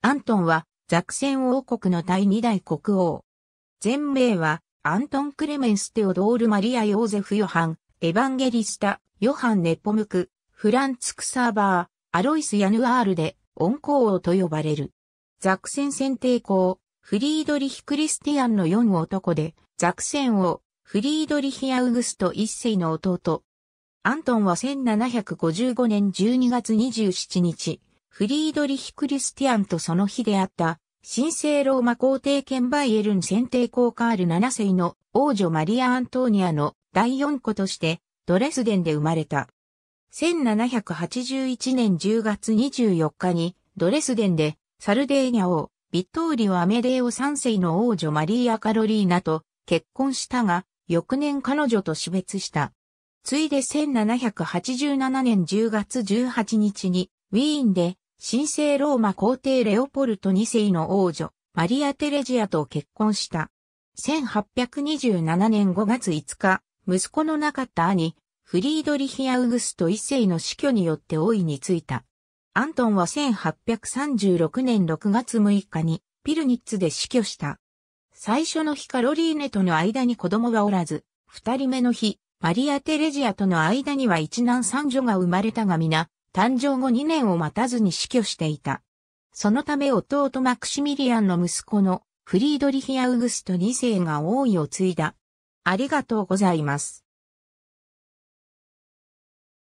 アントンはザクセン王国の第二代国王。全名はアントン・クレメンス・テオドール・マリア・ヨーゼフ・ヨハン、エヴァンゲリスタ、ヨハン・ネポムク、フランツ・クサーバー、アロイス・ヤヌアールで恩公王と呼ばれる。ザクセン選定公、フリードリヒ・クリスティアンの4男で、ザクセン王、フリードリヒ・アウグスト一世の弟。アントンは1755年12月27日、フリードリヒ・クリスティアンとその日であった、神聖ローマ皇帝兼バイエルン選定公カール7世の王女マリア・アントーニアの第4子としてドレスデンで生まれた。1781年10月24日にドレスデンでサルデーニャ王、ビットーリオ・アメデーオ3世の王女マリーア・カロリーナと結婚したが、翌年彼女と死別した。ついで1787年10月18日にウィーンで神聖ローマ皇帝レオポルト2世の王女、マリア・テレジアと結婚した。1827年5月5日、息子のなかった兄、フリードリヒ・アウグスト一世の死去によって王位についた。アントンは1836年6月6日にピルニッツで死去した。最初の日カロリーネとの間に子供がおらず、二人目の日、マリア・テレジアとの間には一男三女が生まれたが皆、誕生後2年を待たずに死去していた。そのため弟マクシミリアンの息子のフリードリヒ・アウグスト2世が王位を継いだ。ありがとうございます。